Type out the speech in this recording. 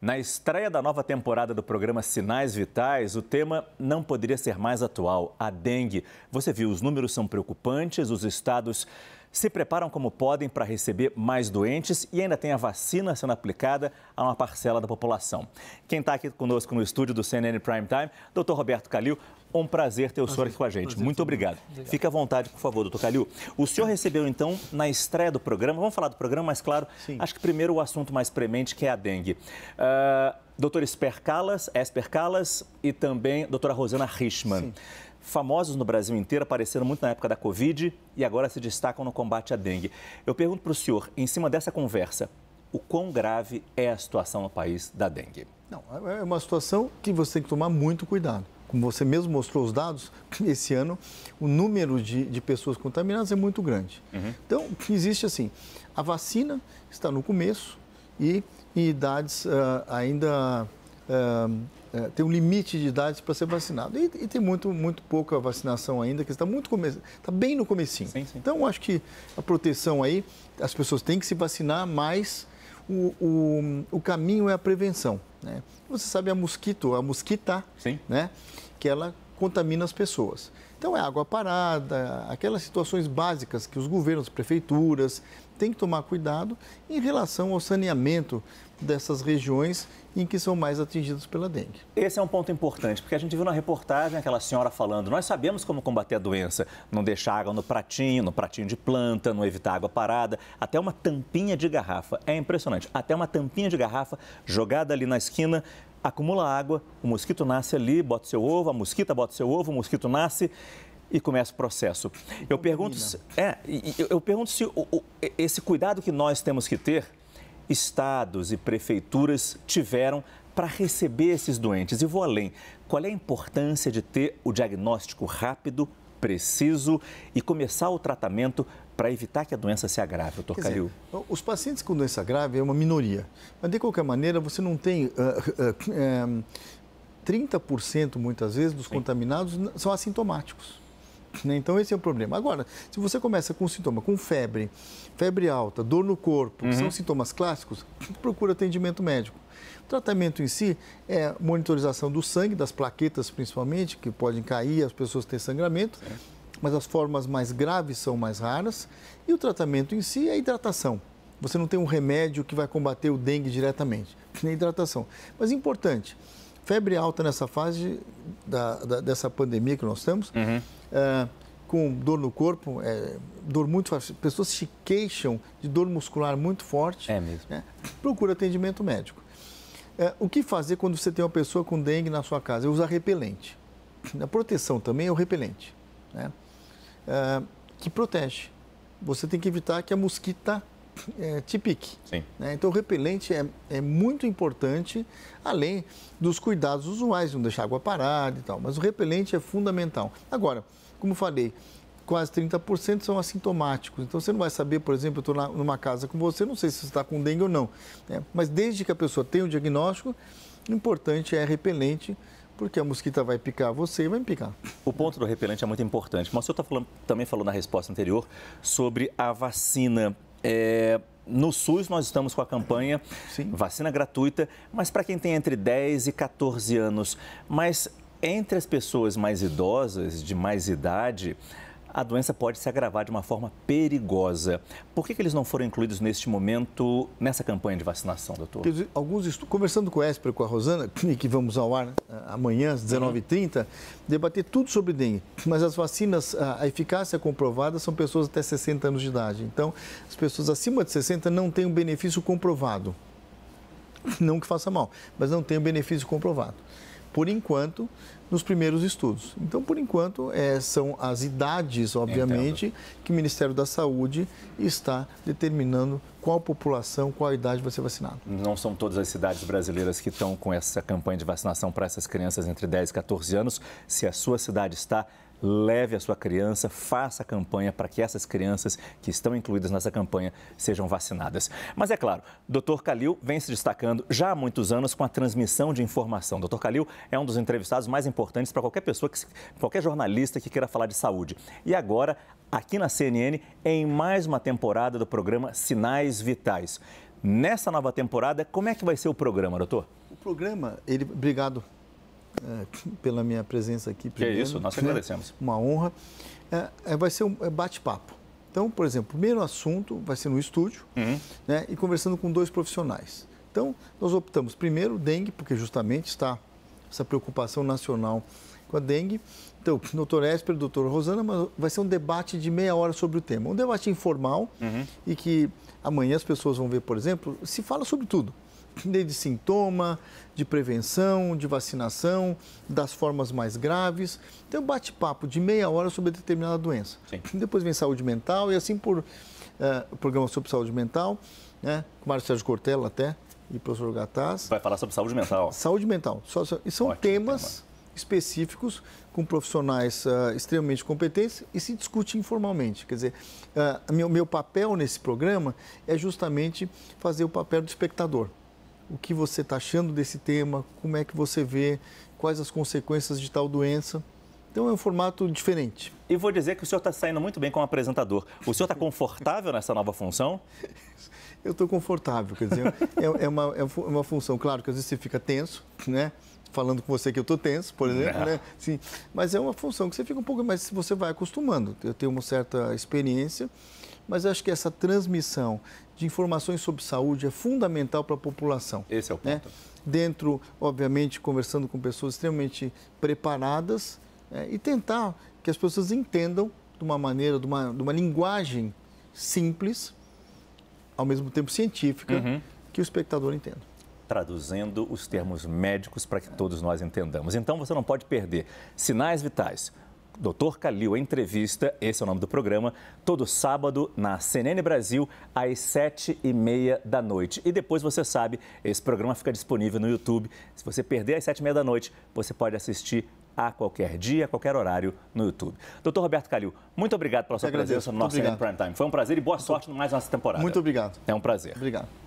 Na estreia da nova temporada do programa Sinais Vitais, o tema não poderia ser mais atual: a dengue. Você viu, os números são preocupantes, os estados se preparam como podem para receber mais doentes e ainda tem a vacina sendo aplicada a uma parcela da população. Quem está aqui conosco no estúdio do CNN Prime Time, Dr. Roberto Calil um prazer ter o senhor aqui com a gente. Prazer, Muito obrigado. obrigado. Fique à vontade, por favor, doutor Calil. O senhor recebeu, então, na estreia do programa, vamos falar do programa, mas claro, Sim. acho que primeiro o assunto mais premente, que é a dengue. Uh, doutor Esper Calas, Esper Calas e também doutora Rosana Richman. Sim famosos no Brasil inteiro, apareceram muito na época da Covid e agora se destacam no combate à dengue. Eu pergunto para o senhor, em cima dessa conversa, o quão grave é a situação no país da dengue? Não, é, é uma situação que você tem que tomar muito cuidado como você mesmo mostrou os dados, esse ano o número de, de pessoas contaminadas é muito grande. Uhum. Então, existe assim, a vacina está no começo e em idades uh, ainda... Uh, tem um limite de idades para ser vacinado. E, e, tem muito, muito pouca vacinação ainda, que está muito come... tá bem no comecinho. Sim, sim. Então, acho que a proteção aí, as pessoas têm que se vacinar, mas o, o, o caminho é a prevenção. Né? Você sabe a mosquito, a mosquita, Sim. né? Que ela contamina as pessoas. Então é água parada, aquelas situações básicas que os governos, prefeituras têm que tomar cuidado em relação ao saneamento dessas regiões em que são mais atingidos pela dengue. Esse é um ponto importante, porque a gente viu na reportagem aquela senhora falando: nós sabemos como combater a doença, não deixar água no pratinho, no pratinho de planta, não evitar água parada, até uma tampinha de garrafa. É impressionante, até uma tampinha de garrafa jogada ali na esquina. Acumula água, o mosquito nasce ali, bota seu ovo, a mosquita bota seu ovo, o mosquito nasce e começa o processo. Eu pergunto, se, é, eu, eu pergunto se o, o, esse cuidado que nós temos que ter estados e prefeituras tiveram para receber esses doentes? E vou além: qual é a importância de ter o diagnóstico rápido, preciso e começar o tratamento para evitar que a doença se agrave, doutor Calil? Os pacientes com doença grave é uma minoria, mas de qualquer maneira você não tem. Uh, uh, uh, 30% muitas vezes dos Sim. contaminados são assintomáticos. Né? Então, esse é o problema. Agora, se você começa com sintoma, com febre, febre alta, dor no corpo, uhum. que são uhum. sintomas clássicos, procura atendimento médico. O tratamento em si é monitorização do sangue, das plaquetas principalmente, que podem cair, as pessoas têm sangramento, mas as formas mais graves são mais raras. E o tratamento em si é hidratação. Você não tem um remédio que vai combater o dengue diretamente, nem hidratação. Mas importante, febre alta nessa fase da, da, dessa pandemia que nós estamos, uhum. Ah, com dor no corpo, é, dor muito forte. Pessoas se queixam de dor muscular muito forte. É mesmo. Né? Procura atendimento médico. É, o que fazer quando você tem uma pessoa com dengue na sua casa? Usa repelente. A proteção também é o repelente, né? é, que protege. Você tem que evitar que a mosquita é, Tipic. Né? Então, o repelente é, é muito importante, além dos cuidados usuais, não deixar água parada e tal. Mas o repelente é fundamental. Agora, como falei, quase 30% são assintomáticos. Então você não vai saber, por exemplo, eu estou numa casa com você, não sei se você está com dengue ou não. Né? Mas desde que a pessoa tenha o diagnóstico, o importante é repelente, porque a mosquita vai picar você e vai me picar. O ponto do repelente é muito importante. Mas o senhor tá falando, também falou na resposta anterior sobre a vacina é, no SUS, nós estamos com a campanha Sim. vacina gratuita, mas para quem tem entre 10 e 14 anos. Mas entre as pessoas mais idosas, de mais idade, a doença pode se agravar de uma forma perigosa. Por que, que eles não foram incluídos neste momento, nessa campanha de vacinação, doutor? Alguns estudos, conversando com a Esper, com a Rosana, que vamos ao ar né, amanhã, às 19h30, uhum. debater tudo sobre dengue. Mas as vacinas, a eficácia comprovada são pessoas até 60 anos de idade. Então, as pessoas acima de 60 não têm um benefício comprovado. Não que faça mal, mas não tem o um benefício comprovado. Por enquanto, nos primeiros estudos. Então, por enquanto, é, são as idades, obviamente, Entendo. que o Ministério da Saúde está determinando qual população, qual idade vai ser vacinado. Não são todas as cidades brasileiras que estão com essa campanha de vacinação para essas crianças entre 10 e 14 anos. Se a sua cidade está, leve a sua criança, faça a campanha para que essas crianças que estão incluídas nessa campanha sejam vacinadas. Mas é claro, Dr. Calil vem se destacando já há muitos anos com a transmissão de informação. Dr. Calil é um dos entrevistados mais importantes importantes para qualquer pessoa, que, qualquer jornalista que queira falar de saúde. E agora, aqui na CNN, em mais uma temporada do programa Sinais Vitais. Nessa nova temporada, como é que vai ser o programa, doutor? O programa, ele, obrigado é, pela minha presença aqui. Primeiro, que é isso, nós né? agradecemos. Uma honra. É, é vai ser um é, bate-papo. Então, por exemplo, o primeiro assunto vai ser no estúdio uhum. né, e conversando com dois profissionais. Então, nós optamos primeiro dengue, porque justamente está essa preocupação nacional com a dengue. Então, doutor Esper, doutor Rosana, mas vai ser um debate de meia hora sobre o tema. Um debate informal uhum. e que amanhã as pessoas vão ver, por exemplo, se fala sobre tudo. desde sintoma, de prevenção, de vacinação, das formas mais graves. Tem então, um bate-papo de meia hora sobre determinada doença. Sim. Depois vem saúde mental e assim por uh, programa sobre saúde mental, né? com o Mário Sérgio Cortella até, e professor Gataz. Vai falar sobre saúde mental. Saúde mental. E são Ótimo temas tema. específicos com profissionais uh, extremamente competentes e se discute informalmente. Quer dizer, uh, meu, meu papel nesse programa é justamente fazer o papel do espectador. O que você está achando desse tema, como é que você vê, quais as consequências de tal doença então é um formato diferente. E vou dizer que o senhor está saindo muito bem como apresentador. O senhor está confortável nessa nova função? Eu estou confortável, quer dizer, é, é, uma, é, é uma função, claro que às vezes você fica tenso, né? Falando com você que eu estou tenso, por exemplo, né? Sim, mas é uma função que você fica um pouco, mas você vai acostumando. Eu tenho uma certa experiência, mas acho que essa transmissão de informações sobre saúde é fundamental para a população. Esse é o né. ponto. Né? Dentro, obviamente, conversando com pessoas extremamente preparadas, é, e tentar que as pessoas entendam de uma maneira, de uma, de uma linguagem simples, ao mesmo tempo científica, uhum. que o espectador entenda. Traduzindo os termos médicos para que todos nós entendamos. Então você não pode perder sinais vitais. Doutor Calil Entrevista, esse é o nome do programa, todo sábado na CNN Brasil, às sete e meia da noite. E depois você sabe, esse programa fica disponível no YouTube. Se você perder às sete e meia da noite, você pode assistir a qualquer dia, a qualquer horário no YouTube. Doutor Roberto Calil, muito obrigado pela sua presença no nosso Prime Time. Foi um prazer e boa sorte no mais nossa temporada. Muito obrigado. É um prazer. Obrigado.